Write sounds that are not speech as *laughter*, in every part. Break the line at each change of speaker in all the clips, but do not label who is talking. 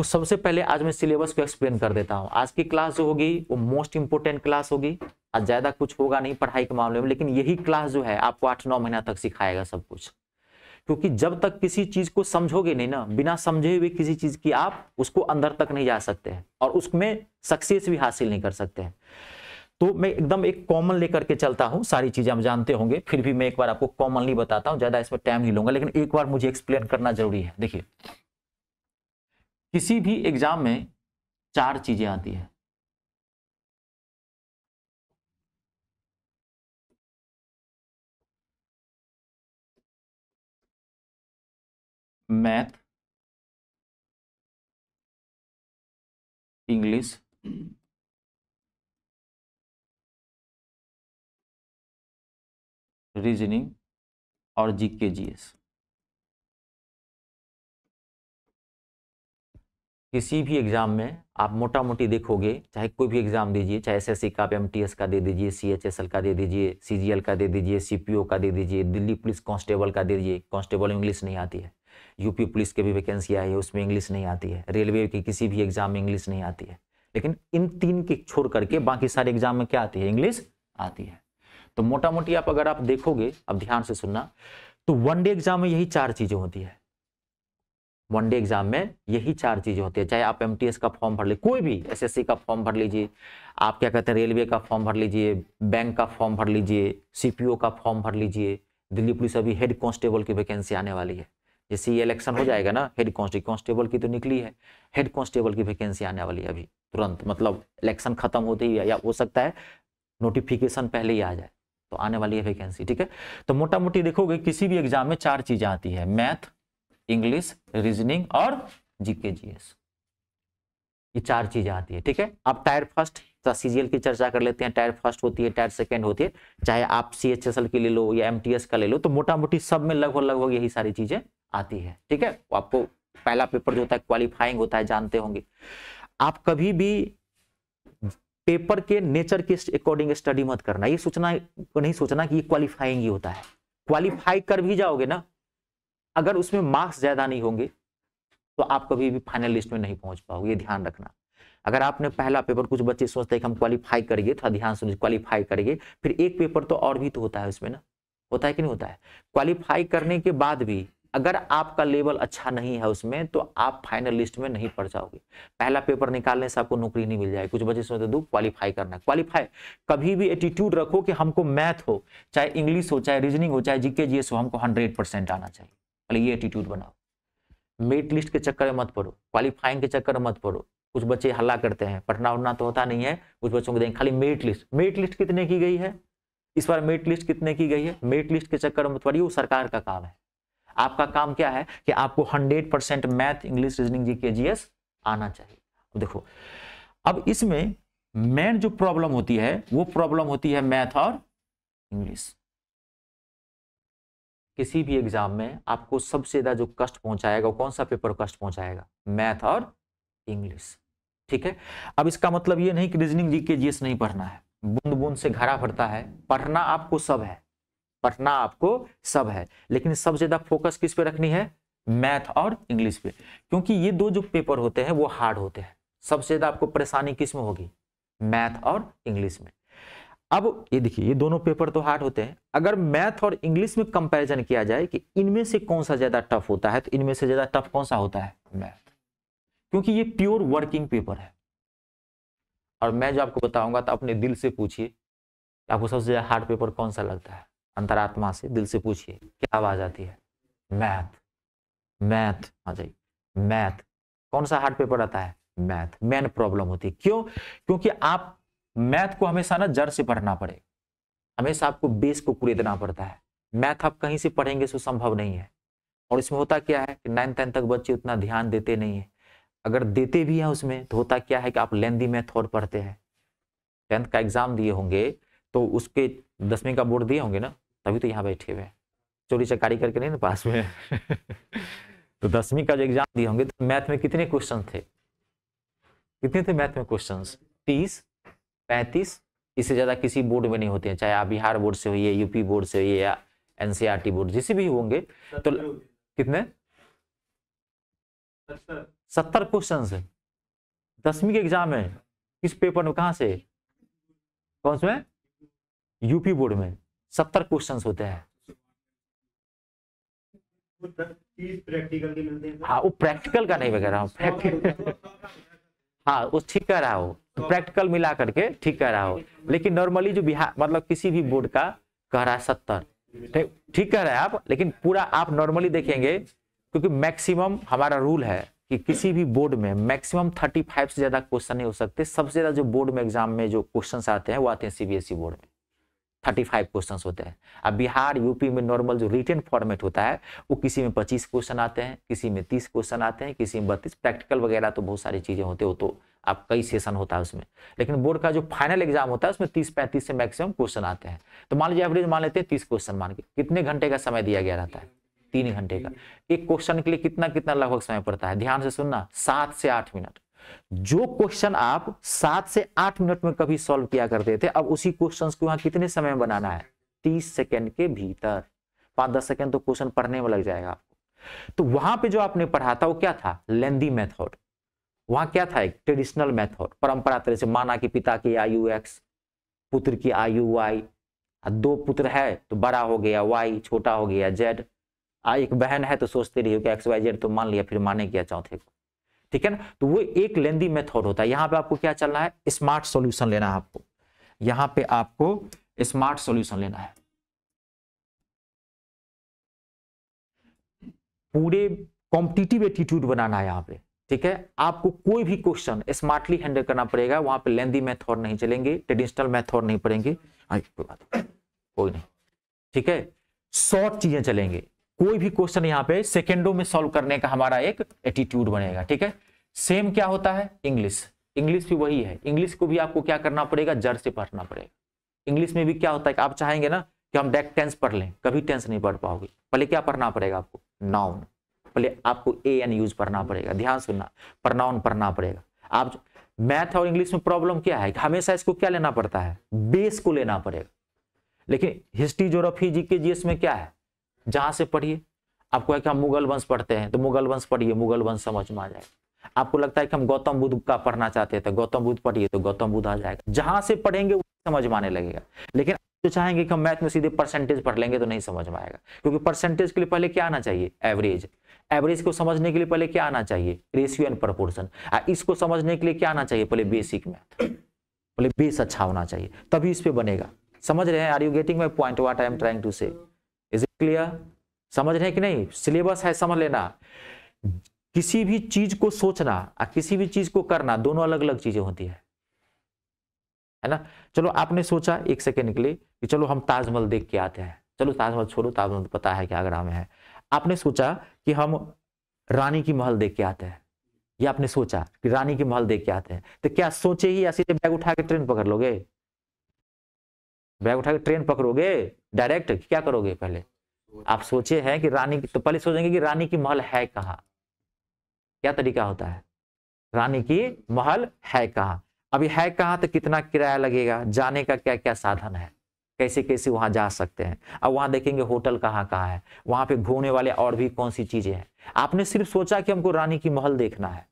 तो सबसे पहले आज मैं सिलेबस को एक्सप्लेन कर देता हूँ आज की क्लास जो होगी वो मोस्ट इंपोर्टेंट क्लास होगी आज ज़्यादा कुछ होगा नहीं पढ़ाई के मामले में लेकिन यही क्लास जो है आपको आठ नौ महीना तक सिखाएगा सब कुछ क्योंकि जब तक किसी चीज़ को समझोगे नहीं ना बिना समझे हुए किसी चीज़ की आप उसको अंदर तक नहीं जा सकते हैं और उसमें सक्सेस भी हासिल नहीं कर सकते हैं तो मैं एकदम एक कॉमन लेकर के चलता हूं सारी चीज़ें हम जानते होंगे फिर भी मैं एक बार आपको कॉमनली बताता हूँ ज़्यादा इसमें टाइम नहीं लूंगा लेकिन एक बार मुझे एक्सप्लेन करना जरूरी है देखिए किसी भी एग्जाम में चार चीजें आती है मैथ इंग्लिश रीजनिंग और जीके जीएस किसी भी एग्ज़ाम में आप मोटा मोटी देखोगे चाहे कोई भी एग्ज़ाम दीजिए चाहे एसएससी का आप एमटीएस का दे दीजिए सीएचएसएल का दे दीजिए सीजीएल का दे दीजिए सीपीओ का दे दीजिए दिल्ली पुलिस कांस्टेबल का दे दीजिए कांस्टेबल इंग्लिश नहीं आती है यूपी पुलिस की भी वैकेंसी आई है उसमें इंग्लिश नहीं आती है रेलवे की किसी भी एग्ज़ाम में इंग्लिश नहीं आती है लेकिन इन तीन के छोड़ करके बाकी सारे एग्ज़ाम में क्या आती है इंग्लिश आती है तो मोटा मोटी आप अगर आप देखोगे अब ध्यान से सुनना तो वन डे एग्ज़ाम में यही चार चीज़ें होती है वनडे एग्जाम में यही चार चीजें होती है चाहे आप एम का फॉर्म भर लीजिए कोई भी एसएससी का फॉर्म भर लीजिए आप क्या कहते हैं रेलवे का फॉर्म भर लीजिए बैंक का फॉर्म भर लीजिए सीपीओ का फॉर्म भर लीजिए दिल्ली पुलिस अभी हेड कांस्टेबल की वैकेंसी आने वाली है जैसे ये इलेक्शन हो जाएगा ना हेड कांस्टेबल की तो निकली है हेड कांस्टेबल की वैकेंसी आने वाली है अभी तुरंत मतलब इलेक्शन खत्म होते ही या हो सकता है नोटिफिकेशन पहले ही आ जाए तो आने वाली है वैकेंसी ठीक है तो मोटा मोटी देखोगे किसी भी एग्जाम में चार चीजें आती है मैथ इंग्लिश रीजनिंग और जीके जीएस ये चार चीजें आती है ठीक है आप टायर फर्स्ट सीजीएल की चर्चा कर लेते हैं टायर फर्स्ट होती है टायर सेकेंड होती है चाहे आप सी एच एस एल की ले लो या एम टी एस का ले लो तो मोटा मोटी सब में लगभग लगभग यही सारी चीजें आती है ठीक है आपको पहला पेपर जो होता है क्वालिफाइंग होता है जानते होंगे आप कभी भी पेपर के नेचर के अकॉर्डिंग स्टडी मत करना ये सोचना नहीं सोचना कि ये क्वालिफाइंग ही होता है क्वालिफाई कर भी जाओगे ना अगर उसमें मार्क्स ज़्यादा नहीं होंगे तो आप कभी भी फाइनल लिस्ट में नहीं पहुंच पाओगे ये ध्यान रखना अगर आपने पहला पेपर कुछ बच्चे सोचते हैं कि हम क्वालिफाई करेंगे थोड़ा तो ध्यान सुनिए क्वालिफाई करेंगे फिर एक पेपर तो और भी तो होता है उसमें ना होता है कि नहीं होता है क्वालिफाई करने के बाद भी अगर आपका लेवल अच्छा नहीं है उसमें तो आप फाइनल लिस्ट में नहीं पड़ जाओगे पहला पेपर निकालने से आपको नौकरी नहीं मिल जाएगी कुछ बच्चे सोचते दो क्वालिफाई करना क्वालिफाई कभी भी एटीट्यूड रखो कि हमको मैथ हो चाहे इंग्लिश हो चाहे रीजनिंग हो चाहे जीके जीएस हो हमको हंड्रेड परसेंट आना चाहिए खाली ये एटीट्यूड बनाओ मेट लिस्ट के चक्कर में मत पड़ो क्वालिफाइंग के चक्कर में मत पड़ो कुछ बच्चे हल्ला करते हैं पढ़ना उड़ना तो होता नहीं है कुछ बच्चों को देंगे खाली मेट लिस्ट मेट लिस्ट कितने की गई है इस बार मेट लिस्ट कितने की गई है मेट लिस्ट के चक्कर में मत पड़िए वो सरकार का काम है आपका काम क्या है कि आपको hundred percent math English reasoning G K G S आना चाहिए तो देखो अब इसमें मेन जो प्रॉब्लम होती है वो प्रॉब्लम होती है मैथ और इंग्लिश किसी भी एग्जाम में आपको सबसे ज़्यादा जो कष्ट पहुंचाएगा कौन सा पेपर कष्ट पहुंचाएगा मैथ और इंग्लिश ठीक है अब इसका मतलब ये नहीं कि रीजनिंग जी के जीएस नहीं पढ़ना है बूंद बूंद से घरा भरता है पढ़ना आपको सब है पढ़ना आपको सब है लेकिन सबसे ज़्यादा फोकस किस पे रखनी है मैथ और इंग्लिश पे क्योंकि ये दो जो पेपर होते हैं वो हार्ड होते हैं सबसे ज़्यादा आपको परेशानी किस में होगी मैथ और इंग्लिश में अब ये देखिए ये दोनों पेपर तो हार्ड होते हैं अगर मैथ और इंग्लिश में कंपैरिजन किया जाए कि इनमें से कौन सा ज्यादा टफ होता है तो इनमें से ज्यादा टफ कौन सा होता है मैथ क्योंकि ये प्योर वर्किंग पेपर है और मैं जो आपको बताऊंगा तो अपने दिल से पूछिए आपको सबसे ज्यादा हार्ड पेपर कौन सा लगता है अंतरात्मा से दिल से पूछिए क्या आवाज आती है मैथ मैथ हाँ जी मैथ कौन सा हार्ड पेपर आता है मैथ मैन प्रॉब्लम होती है क्यों क्योंकि आप मैथ को हमेशा ना जड़ से पढ़ना पड़ेगा हमेशा आपको बेस को कुरेदना पड़ता है मैथ आप कहीं से पढ़ेंगे सो संभव नहीं है और इसमें होता क्या है कि नाइन टेंथ तक बच्चे उतना ध्यान देते नहीं है अगर देते भी हैं उसमें तो होता क्या है कि आप लेंदी मैथ और पढ़ते हैं टेंथ का एग्जाम दिए होंगे तो उसके दसवीं का बोर्ड दिए होंगे ना तभी तो यहाँ बैठे हुए हैं चोरी चकारी करके नहीं ना पास में *laughs* तो दसवीं का जो एग्जाम दिए होंगे तो मैथ में कितने क्वेश्चन थे कितने थे मैथ में क्वेश्चन तीस पैंतीस इससे ज़्यादा किसी बोर्ड में नहीं होते हैं चाहे आप बिहार बोर्ड से होइए यूपी बोर्ड से होइए या एन बोर्ड जिसे भी होंगे तो कितने सत्तर क्वेश्चन है दसवीं के एग्जाम है किस पेपर में कहाँ से कौन से यूपी बोर्ड में सत्तर क्वेश्चन होते हैं प्रैक्टिकल हाँ वो प्रैक्टिकल का नहीं वगैरह कह हाँ वो ठीक कह रहा हो तो प्रैक्टिकल मिला करके ठीक कह रहा हो लेकिन नॉर्मली जो बिहार मतलब किसी भी बोर्ड का कह रहा है सत्तर ठीक कह रहे हैं आप लेकिन पूरा आप नॉर्मली देखेंगे क्योंकि मैक्सिमम हमारा रूल है कि किसी भी बोर्ड में मैक्सिमम 35 से ज्यादा क्वेश्चन नहीं हो सकते सबसे ज्यादा जो बोर्ड में एग्जाम में जो क्वेश्चन आते हैं वो आते हैं सीबीएसई बोर्ड e में थर्टी फाइव क्वेश्चन होते हैं अब बिहार यूपी में नॉर्मल जो रिटर्न फॉर्मेट होता है वो किसी में पच्चीस क्वेश्चन आते हैं किसी में तीस क्वेश्चन आते हैं किसी में बत्तीस प्रैक्टिकल वगैरह तो बहुत सारी चीज़ें होते हो तो आप कई सेशन होता है उसमें लेकिन बोर्ड का जो फाइनल एग्जाम होता है उसमें तीस पैंतीस से मैक्सिमम क्वेश्चन आते हैं तो मान लीजिए एवरेज मान लेते हैं तीस क्वेश्चन मान के कितने घंटे का समय दिया गया रहता है तीन घंटे का एक क्वेश्चन के लिए कितना कितना लगभग समय पड़ता है ध्यान से सुनना सात से आठ मिनट जो क्वेश्चन आप सात से आठ मिनट में कभी सॉल्व किया करते थे अब उसी क्वेश्चंस को यहां कितने समय में बनाना है तीस सेकेंड के भीतर पांच दस सेकेंड तो क्वेश्चन पढ़ने में लग जाएगा आपको तो वहां पे जो आपने पढ़ा था वो क्या था लेंदी मेथड वहां क्या था एक ट्रेडिशनल मेथड परंपरा तरह से माना कि पिता की आयु एक्स पुत्र की आयु वाई दो पुत्र है तो बड़ा हो गया वाई छोटा हो गया जेड एक बहन है तो सोचते रहिए एक्स वाई जेड तो मान लिया फिर माने क्या चौथे को ठीक है ना तो वो एक लेंदी मेथड होता है यहां पे आपको क्या चलना है स्मार्ट सॉल्यूशन लेना है आपको यहां पे आपको स्मार्ट सॉल्यूशन लेना है पूरे कॉम्पिटिटिव एटीट्यूड बनाना है यहां पे ठीक है आपको कोई भी क्वेश्चन स्मार्टली हैंडल करना पड़ेगा वहां पे लेंदी मेथड नहीं चलेंगे ट्रेडिशनल मेथड नहीं पड़ेंगे कोई बात कोई नहीं ठीक है शॉर्ट चीजें चलेंगे कोई भी क्वेश्चन यहाँ पे सेकेंडो में सॉल्व करने का हमारा एक एटीट्यूड बनेगा ठीक है सेम क्या होता है इंग्लिश इंग्लिश भी वही है इंग्लिश को भी आपको क्या करना पड़ेगा जड़ से पढ़ना पड़ेगा इंग्लिश में भी क्या होता है कि आप चाहेंगे ना कि हम डायरेक्ट टेंस पढ़ लें कभी टेंस नहीं पढ़ पाओगे पहले क्या पढ़ना पड़ेगा आपको नाउन पहले आपको ए एन यूज पढ़ना पड़ेगा ध्यान सुनना प्रनाउन पढ़ना पड़ेगा आप मैथ और इंग्लिश में प्रॉब्लम क्या है हमेशा इसको क्या लेना पड़ता है बेस को लेना पड़ेगा लेकिन हिस्ट्री जोग्राफी जीके जीएस में क्या है जहां से पढ़िए आपको है कि हम मुगल वंश पढ़ते हैं तो मुगल वंश पढ़िए मुगल वंश समझ में आ जाएगा आपको लगता है कि हम गौतम बुद्ध का पढ़ना चाहते हैं तो गौतम बुद्ध पढ़िए तो गौतम बुद्ध आ जाएगा जहां से पढ़ेंगे समझ में आने लगेगा लेकिन जो चाहेंगे कि हम मैथ में सीधे परसेंटेज पढ़ लेंगे तो नहीं समझ में आएगा क्योंकि परसेंटेज के लिए पहले क्या आना चाहिए एवरेज एवरेज को समझने के लिए पहले क्या आना चाहिए रेशियो एंड प्रपोर्शन इसको समझने के लिए क्या आना चाहिए पहले बेसिक मैथ पहले बेस अच्छा होना चाहिए तभी इस पर बनेगा समझ रहे हैं are you getting my point what I am trying to say clear समझ रहे हैं कि नहीं सिलेबस है समझ लेना किसी भी चीज को सोचना और किसी भी चीज को करना दोनों अलग अलग चीजें होती है है ना चलो आपने सोचा एक सेकेंड के लिए कि चलो हम ताजमहल देख के आते हैं चलो ताजमहल छोड़ो ताजमहल पता है कि आगरा में है आपने सोचा कि हम रानी की महल देख के आते हैं ये आपने सोचा कि रानी की महल देख के आते हैं तो क्या सोचे ही या सीधे बैग उठा के ट्रेन पकड़ लोगे बैग उठा के ट्रेन पकड़ोगे डायरेक्ट क्या करोगे पहले आप सोचे हैं कि रानी की तो पहले सोचेंगे कि रानी की महल है कहा क्या तरीका होता है रानी की महल है कहा अभी है कहा तो कितना किराया लगेगा जाने का क्या क्या साधन है कैसे कैसे वहां जा सकते हैं अब वहां देखेंगे होटल कहाँ कहाँ है वहां पे घूमने वाले और भी कौन सी चीज़ें हैं आपने सिर्फ सोचा कि हमको रानी की महल देखना है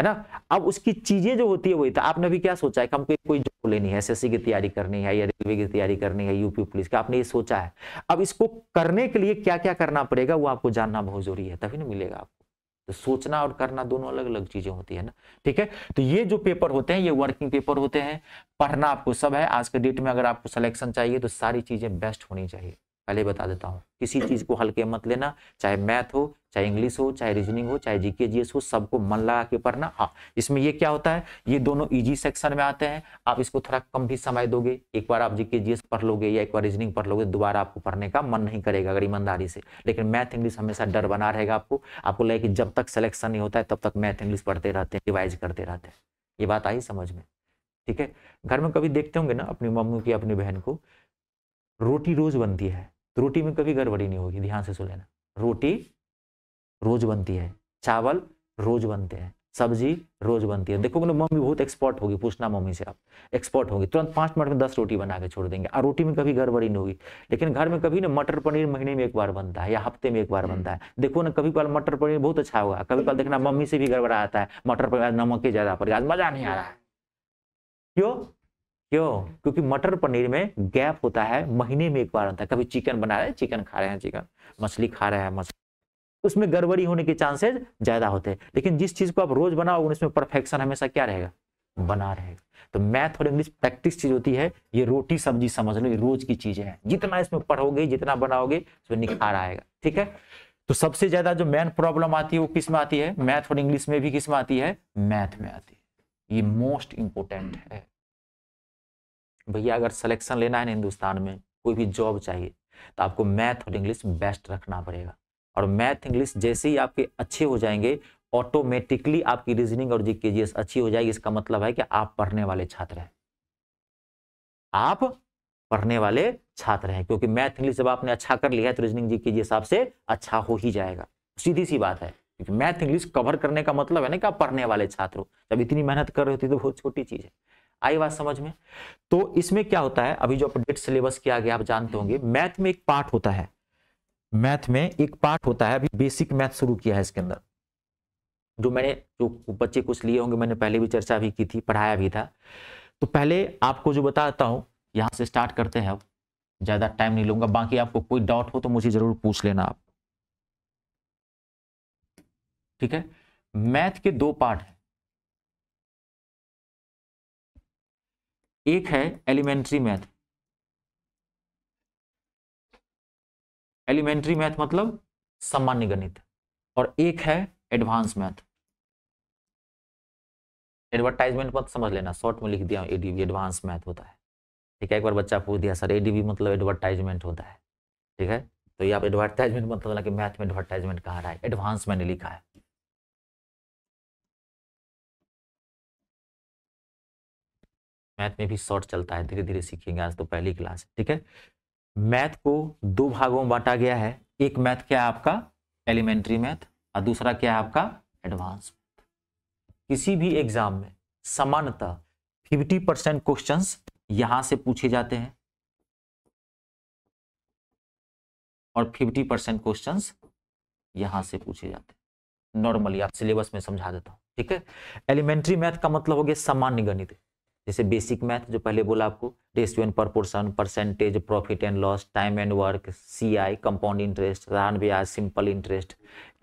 है ना अब उसकी चीजें जो होती है वही था तो, आपने भी क्या सोचा है कि हमको कोई जॉब लेनी है एसएससी की तैयारी करनी है या रेलवे की तैयारी करनी है यूपी पुलिस की आपने ये सोचा है अब इसको करने के लिए क्या क्या करना पड़ेगा वो आपको जानना बहुत जरूरी है तभी ना मिलेगा आपको तो सोचना और करना दोनों अलग अलग चीजें होती है ना ठीक है तो ये जो पेपर होते हैं ये वर्किंग पेपर होते हैं पढ़ना आपको सब है आज के डेट में अगर आपको सिलेक्शन चाहिए तो सारी चीजें बेस्ट होनी चाहिए पहले बता देता हूँ किसी चीज़ को हल्के मत लेना चाहे मैथ हो चाहे इंग्लिश हो चाहे रीजनिंग हो चाहे जीके जीएस हो सबको मन लगा के पढ़ना हाँ इसमें ये क्या होता है ये दोनों इजी सेक्शन में आते हैं आप इसको थोड़ा कम भी समय दोगे एक बार आप जीके जीएस पढ़ लोगे या एक बार रीजनिंग पढ़ लोगे दोबारा आपको पढ़ने का मन नहीं करेगा अगर ईमानदारी से लेकिन मैथ इंग्लिश हमेशा डर बना रहेगा आपको आपको लगे कि जब तक सिलेक्शन नहीं होता है तब तक मैथ इंग्लिश पढ़ते रहते हैं रिवाइज करते रहते हैं ये बात आई समझ में ठीक है घर में कभी देखते होंगे ना अपनी मम्मी की अपनी बहन को रोटी रोज बनती है तो रोटी में कभी गड़बड़ी नहीं होगी ध्यान से सुन लेना रोटी रोज बनती है चावल रोज बनते हैं सब्जी रोज बनती है देखो ना मम्मी बहुत एक्सपर्ट होगी पूछना मम्मी से आप एक्सपर्ट होगी तुरंत पाँच मिनट में दस रोटी बना के छोड़ देंगे और रोटी में कभी गड़बड़ी नहीं होगी लेकिन घर में कभी ना मटर पनीर महीने में एक बार बनता है या हफ्ते में एक बार बनता हम्म। है देखो ना कभी कल मटर पनीर बहुत अच्छा होगा कभी कल देखना मम्मी से भी गड़बड़ा आता है मटर पनीर नमक ही ज्यादा पड़ गया मजा नहीं आ रहा है क्यों क्यों क्योंकि मटर पनीर में गैप होता है महीने में एक बार आता है कभी चिकन बना रहे हैं चिकन खा रहे हैं चिकन मछली खा रहे हैं मछली उसमें गड़बड़ी होने के चांसेस ज्यादा होते हैं लेकिन जिस चीज को आप रोज बनाओगे उसमें परफेक्शन हमेशा क्या रहेगा बना रहेगा तो मैथ और इंग्लिश प्रैक्टिस चीज होती है ये रोटी सब्जी समझ लो ये रोज की चीजें हैं जितना इसमें पढ़ोगे जितना बनाओगे उसमें निखार आएगा ठीक है तो सबसे ज्यादा जो मेन प्रॉब्लम आती है वो किस में आती है मैथ और इंग्लिश में भी किस में आती है मैथ में आती है ये मोस्ट इंपोर्टेंट है भैया अगर सिलेक्शन लेना है ना हिंदुस्तान में कोई भी जॉब चाहिए तो आपको मैथ और इंग्लिश बेस्ट रखना पड़ेगा और मैथ इंग्लिश जैसे ही आपके अच्छे हो जाएंगे ऑटोमेटिकली आपकी रीजनिंग और जी अच्छी हो जाएगी इसका मतलब है कि आप पढ़ने वाले छात्र हैं आप पढ़ने वाले छात्र हैं क्योंकि मैथ इंग्लिश जब आपने अच्छा कर लिया है तो रीजनिंग जी के जी आपसे अच्छा हो ही जाएगा सीधी सी बात है क्योंकि मैथ इंग्लिश कवर करने का मतलब है ना कि आप पढ़ने वाले छात्र हो जब इतनी मेहनत कर रहे होती तो बहुत छोटी चीज़ है आई बात समझ में तो इसमें क्या होता है अभी जो अपडेट सिलेबस किया गया आप जानते होंगे मैथ में एक पार्ट होता है मैथ में एक पार्ट होता है अभी बेसिक मैथ शुरू किया है इसके अंदर जो मैंने जो बच्चे कुछ लिए होंगे मैंने पहले भी चर्चा भी की थी पढ़ाया भी था तो पहले आपको जो बताता हूँ यहाँ से स्टार्ट करते हैं ज़्यादा टाइम नहीं लूंगा बाकी आपको कोई डाउट हो तो मुझे ज़रूर पूछ लेना आप ठीक है मैथ के दो पार्ट एक है एलिमेंट्री मैथ एलिमेंट्री मैथ मतलब सामान्य गणित और एक है एडवांस मैथ एडवर्टाइजमेंट मत समझ लेना शॉर्ट में लिख दिया एडीवी एडवांस मैथ होता है ठीक है एक बार बच्चा पूछ दिया सर एडीवी मतलब एडवर्टाइजमेंट होता है ठीक है तो ये आप एडवर्टाइजमेंट मतलब कि मैथ में एडवर्टाइजमेंट कहा रहा है एडवांस मैंने लिखा है मैथ में भी शॉर्ट चलता है धीरे धीरे सीखेंगे आज तो पहली क्लास ठीक है मैथ को दो भागों में बांटा गया है एक मैथ क्या है आपका एलिमेंट्री मैथ और दूसरा क्या है आपका एडवांस किसी भी एग्जाम में सामान्यतः फिफ्टी परसेंट क्वेश्चन यहां से पूछे जाते हैं और फिफ्टी परसेंट क्वेश्चन यहां से पूछे जाते हैं नॉर्मली आप सिलेबस में समझा देता हूं ठीक है एलिमेंट्री मैथ का मतलब हो गया सामान्य गणित जैसे बेसिक मैथ जो पहले बोला आपको ratio and proportion percentage profit and loss time and work C I compound interest रान ब्याज सिंपल इंटरेस्ट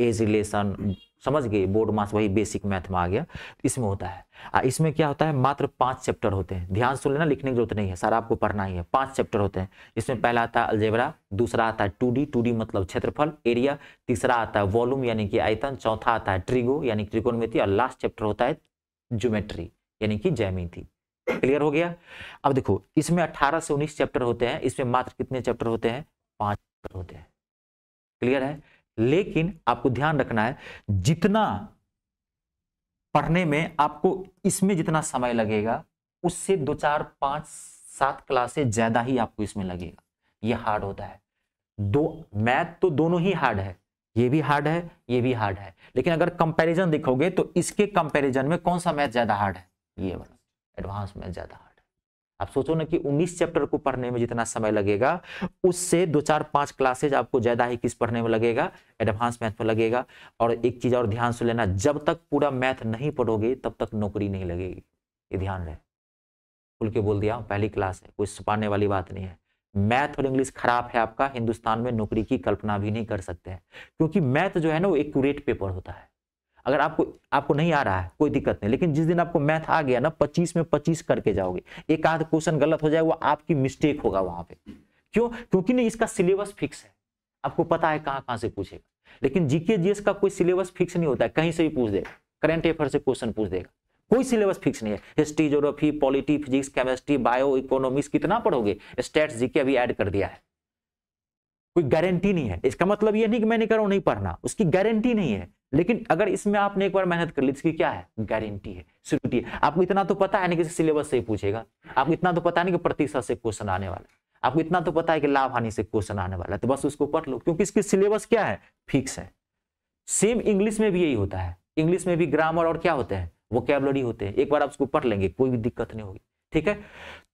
एज रिलेशन समझ गए बोर्ड मास वही बेसिक मैथ में आ गया तो इसमें होता है आ इसमें क्या होता है मात्र पांच चैप्टर होते हैं ध्यान सुन लेना लिखने की जरूरत नहीं है सारा आपको पढ़ना ही है पांच चैप्टर होते हैं इसमें पहला आता है अलजेबरा दूसरा आता है टू डी टू डी मतलब क्षेत्रफल एरिया तीसरा आता है वॉल्यूम यानी कि आयतन चौथा आता है ट्रिगो यानी त्रिकोणमिति और लास्ट चैप्टर होता है ज्योमेट्री यानी कि जैमिति क्लियर हो गया अब देखो इसमें 18 से 19 चैप्टर होते हैं इसमें मात्र कितने चैप्टर होते हैं पांच चैप्टर होते हैं क्लियर है लेकिन आपको ध्यान रखना है जितना पढ़ने में आपको इसमें जितना समय लगेगा उससे दो चार पांच सात क्लासे ज्यादा ही आपको इसमें लगेगा ये हार्ड होता है दो मैथ तो दोनों ही हार्ड है ये भी हार्ड है ये भी हार्ड है लेकिन अगर कंपैरिजन देखोगे तो इसके कंपैरिजन में कौन सा मैथ ज्यादा हार्ड है ये वाला एडवांस मैथ ज़्यादा हार्ड आप सोचो ना कि 19 चैप्टर को पढ़ने में जितना समय लगेगा उससे दो चार पांच क्लासेज आपको ज़्यादा ही किस पढ़ने में लगेगा एडवांस मैथ में लगेगा और एक चीज़ और ध्यान से लेना जब तक पूरा मैथ नहीं पढ़ोगे तब तक नौकरी नहीं लगेगी ये ध्यान रहे खुल के बोल दिया पहली क्लास है कोई छुपाने वाली बात नहीं है मैथ और इंग्लिश खराब है आपका हिंदुस्तान में नौकरी की कल्पना भी नहीं कर सकते हैं क्योंकि मैथ जो है ना वो एक्यूरेट पेपर होता है अगर आपको आपको नहीं आ रहा है कोई दिक्कत नहीं लेकिन जिस दिन आपको मैथ आ गया ना पच्चीस में पच्चीस करके जाओगे एक आध क्वेश्चन गलत हो जाए वो आपकी मिस्टेक होगा वहां पे क्यों क्योंकि नहीं इसका सिलेबस फिक्स है आपको पता है कहाँ कहाँ से पूछेगा लेकिन जीके जीएस का कोई सिलेबस फिक्स नहीं होता है कहीं से भी पूछ देगा करंट अफेयर से क्वेश्चन पूछ देगा कोई सिलेबस फिक्स नहीं है history geography polity physics chemistry bio economics कितना पढ़ोगे स्टेट्स जीके अभी ऐड कर दिया है कोई गारंटी नहीं है इसका मतलब ये नहीं कि मैं नहीं कह रहा हूँ नहीं पढ़ना उसकी गारंटी नहीं है लेकिन अगर इसमें आपने एक बार मेहनत कर ली तो इसकी क्या है गारंटी है सिक्योरिटी है आपको इतना तो पता है ना कि सिलेबस से ही पूछेगा आपको इतना तो पता है ना कि प्रतिशत से क्वेश्चन आने वाला आपको इतना तो पता है कि लाभ हानि से क्वेश्चन आने वाला है तो बस उसको पढ़ लो क्योंकि इसकी सिलेबस क्या है फिक्स है सेम इंग्लिश में भी यही होता है इंग्लिश में भी ग्रामर और क्या होते हैं वो कैबलरी होते हैं एक बार आप उसको पढ़ लेंगे कोई भी दिक्कत नहीं होगी ठीक है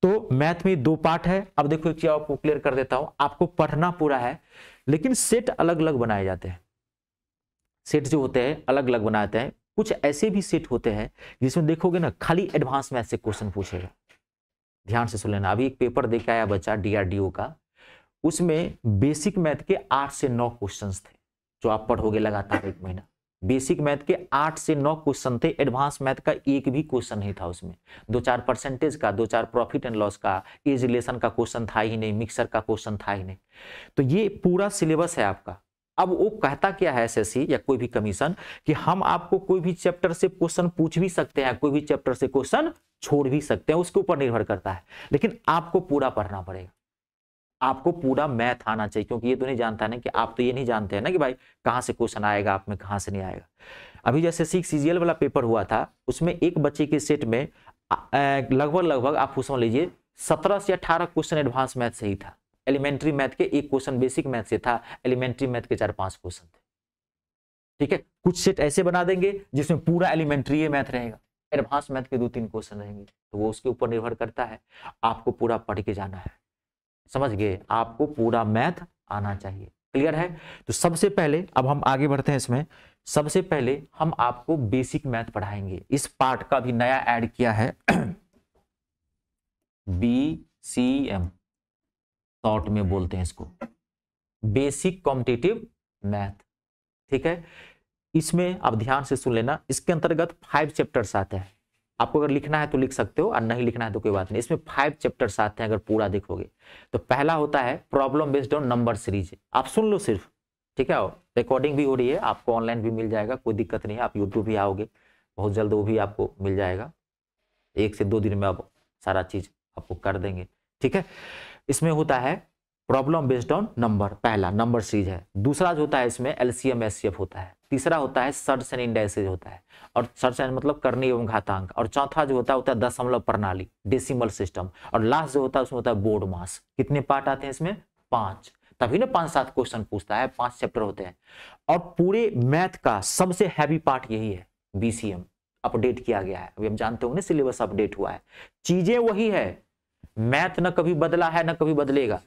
तो मैथ में दो पार्ट है अब देखो एक चीज आपको क्लियर कर देता हूं आपको पढ़ना पूरा है लेकिन सेट अलग अलग बनाए जाते हैं सेट जो होते हैं अलग अलग बनाते हैं कुछ ऐसे भी सेट होते हैं जिसमें देखोगे ना खाली एडवांस मैथ से क्वेश्चन पूछेगा ध्यान से सुन लेना अभी एक पेपर देख आया बच्चा डीआरडीओ का उसमें बेसिक मैथ के आठ से नौ क्वेश्चन थे जो आप पढ़ोगे लगातार एक महीना बेसिक मैथ के आठ से नौ क्वेश्चन थे एडवांस मैथ का एक भी क्वेश्चन नहीं था उसमें दो चार परसेंटेज का दो चार प्रॉफिट एंड लॉस का एज रिलेशन का क्वेश्चन था ही नहीं मिक्सर का क्वेश्चन था ही नहीं तो ये पूरा सिलेबस है आपका अब वो कहता क्या है एसएससी या कोई भी कमीशन कि हम आपको कोई भी चैप्टर से क्वेश्चन पूछ भी सकते हैं कोई भी चैप्टर से क्वेश्चन छोड़ भी सकते हैं उसके ऊपर निर्भर करता है लेकिन आपको पूरा पढ़ना पड़ेगा आपको पूरा मैथ आना चाहिए क्योंकि ये तो नहीं जानता ना कि आप तो ये नहीं जानते हैं ना कि भाई कहाँ से क्वेश्चन आएगा आप में कहाँ से नहीं आएगा अभी जैसे सिक्स सीजीएल वाला पेपर हुआ था उसमें एक बच्चे के सेट में लगभग लगभग आप समझ लीजिए सत्रह से अठारह क्वेश्चन एडवांस मैथ से ही था एलिमेंट्री मैथ के एक क्वेश्चन बेसिक मैथ से था एलिमेंट्री मैथ के चार पांच क्वेश्चन थे ठीक है कुछ सेट ऐसे बना देंगे जिसमें पूरा एलिमेंट्री मैथ रहेगा एडवांस मैथ के दो तीन क्वेश्चन रहेंगे तो वो उसके ऊपर निर्भर करता है आपको पूरा पढ़ के जाना है समझ गए आपको पूरा मैथ आना चाहिए क्लियर है तो सबसे पहले अब हम आगे बढ़ते हैं इसमें सबसे पहले हम आपको बेसिक मैथ पढ़ाएंगे इस पार्ट का भी नया ऐड किया है बी सी एम शॉर्ट में बोलते हैं इसको बेसिक कॉम्पिटेटिव मैथ ठीक है इसमें आप ध्यान से सुन लेना इसके अंतर्गत फाइव चैप्टर्स आते हैं आपको अगर लिखना है तो लिख सकते हो और नहीं लिखना है तो कोई बात नहीं इसमें फाइव चैप्टर्स आते हैं अगर पूरा देखोगे तो पहला होता है problem based on number series आप सुन लो सिर्फ ठीक है रिकॉर्डिंग भी हो रही है आपको ऑनलाइन भी मिल जाएगा कोई दिक्कत नहीं है आप यूट्यूब भी आओगे बहुत जल्द वो भी आपको मिल जाएगा एक से दो दिन में आप सारा चीज़ आपको कर देंगे ठीक है इसमें होता है प्रॉब्लम बेस्ड ऑन नंबर पहला नंबर सीरीज है दूसरा जो होता है इसमें एलसीएम एस होता है तीसरा होता है सर्च एंड इंडेसिज होता है और सर्च एंड मतलब करनी एवं घातांक और चौथा जो होता है होता है दशमलव प्रणाली डेसिमल सिस्टम और लास्ट जो होता है उसमें होता है बोर्ड मास कितने पार्ट आते हैं इसमें पांच तभी ना पांच सात क्वेश्चन पूछता है पांच चैप्टर होते हैं और पूरे मैथ का सबसे हैवी पार्ट यही है बीसीएम अपडेट किया गया है अभी हम जानते होंगे सिलेबस अपडेट हुआ है चीजें वही है मैथ न कभी बदला है न कभी बदलेगा